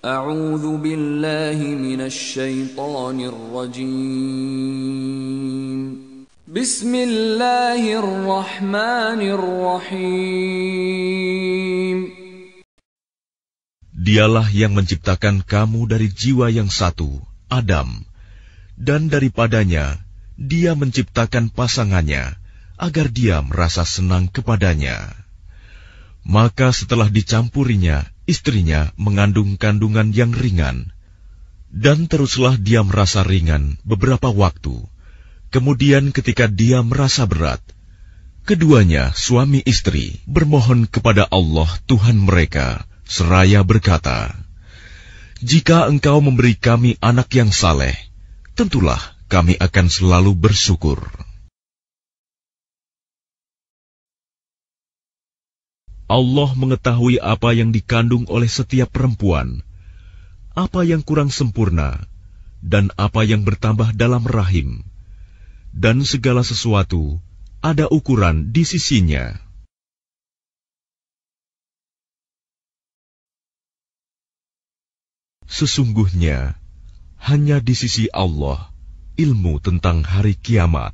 أعوذ بالله من الشيطان الرجيم بسم الله الرحمن الرحيم Dialah yang menciptakan kamu dari jiwa yang satu, Adam, dan daripadanya Dia menciptakan pasangannya agar dia merasa senang kepadanya. Maka setelah dicampurinya istrinya mengandung kandungan yang ringan, dan teruslah dia merasa ringan beberapa waktu. Kemudian, ketika dia merasa berat, keduanya, suami istri, bermohon kepada Allah, Tuhan mereka, seraya berkata, "Jika Engkau memberi kami anak yang saleh, tentulah kami akan selalu bersyukur." Allah mengetahui apa yang dikandung oleh setiap perempuan, apa yang kurang sempurna, dan apa yang bertambah dalam rahim, dan segala sesuatu ada ukuran di sisinya. Sesungguhnya, hanya di sisi Allah ilmu tentang hari kiamat,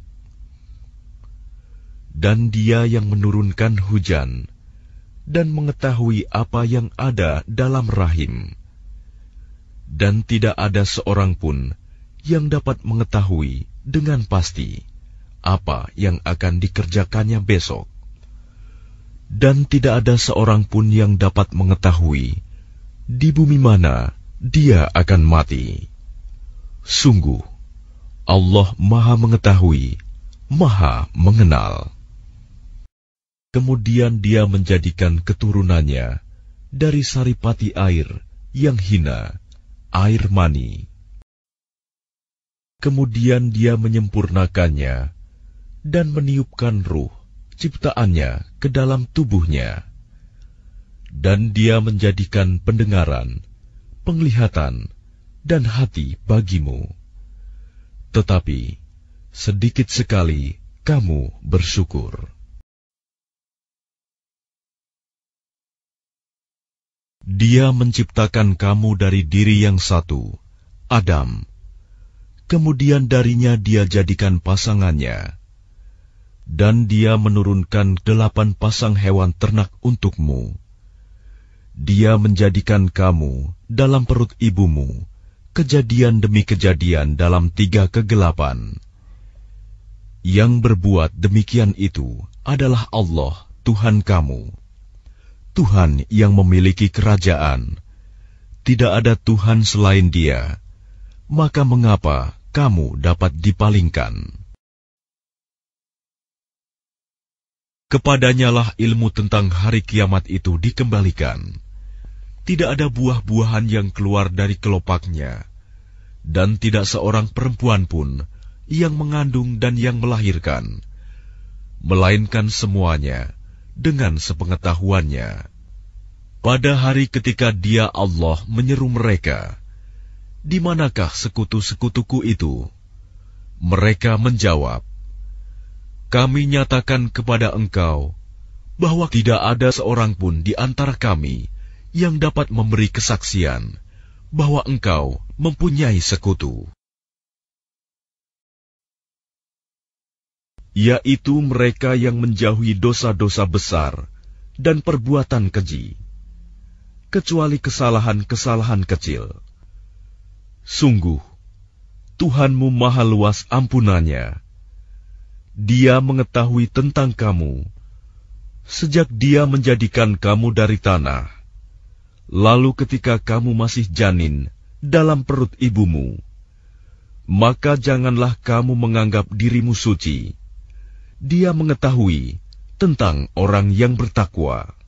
dan Dia yang menurunkan hujan dan mengetahui apa yang ada dalam rahim, dan tidak ada seorang pun yang dapat mengetahui dengan pasti apa yang akan dikerjakannya besok, dan tidak ada seorang pun yang dapat mengetahui di bumi mana dia akan mati. Sungguh, Allah Maha Mengetahui, Maha Mengenal. Kemudian dia menjadikan keturunannya dari saripati air yang hina, air mani. Kemudian dia menyempurnakannya dan meniupkan ruh ciptaannya ke dalam tubuhnya. Dan dia menjadikan pendengaran, penglihatan, dan hati bagimu. Tetapi, sedikit sekali kamu bersyukur. Dia menciptakan kamu dari diri yang satu, Adam. Kemudian darinya dia jadikan pasangannya. Dan dia menurunkan delapan pasang hewan ternak untukmu. Dia menjadikan kamu dalam perut ibumu, kejadian demi kejadian dalam tiga kegelapan. Yang berbuat demikian itu adalah Allah, Tuhan kamu. Tuhan yang memiliki kerajaan. Tidak ada Tuhan selain Dia. Maka mengapa kamu dapat dipalingkan? Kepadanyalah ilmu tentang hari kiamat itu dikembalikan. Tidak ada buah-buahan yang keluar dari kelopaknya, dan tidak seorang perempuan pun yang mengandung dan yang melahirkan, melainkan semuanya dengan sepengetahuannya. Pada hari ketika Dia Allah menyeru mereka, "Di manakah sekutu-sekutuku itu?" Mereka menjawab, "Kami nyatakan kepada engkau bahwa tidak ada seorang pun di antara kami yang dapat memberi kesaksian bahwa engkau mempunyai sekutu." yaitu mereka yang menjauhi dosa-dosa besar dan perbuatan keji, kecuali kesalahan-kesalahan kecil. Sungguh, Tuhanmu Maha Luas ampunannya. Dia mengetahui tentang kamu sejak Dia menjadikan kamu dari tanah, lalu ketika kamu masih janin dalam perut ibumu. Maka janganlah kamu menganggap dirimu suci dia mengetahui tentang orang yang bertakwa.